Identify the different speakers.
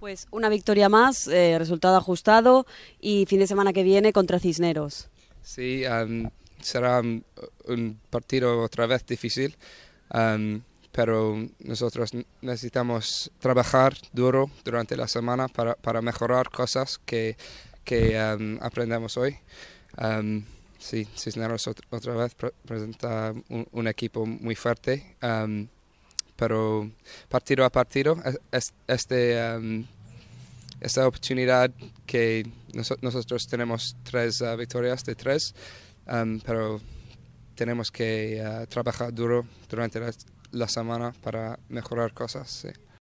Speaker 1: Pues una victoria más, eh, resultado ajustado y fin de semana que viene contra Cisneros.
Speaker 2: Sí, em, será un partido otra vez difícil, em, pero nosotros necesitamos trabajar duro durante la semana para, mejorar cosas que, em, aprendemos hoy. sí, Cisneros otra vez presenta un, equipo muy fuerte pero partido a partido, este, um, esta oportunidad que nosotros tenemos tres uh, victorias de tres, um, pero tenemos que uh, trabajar duro durante la, la semana para mejorar cosas. Sí.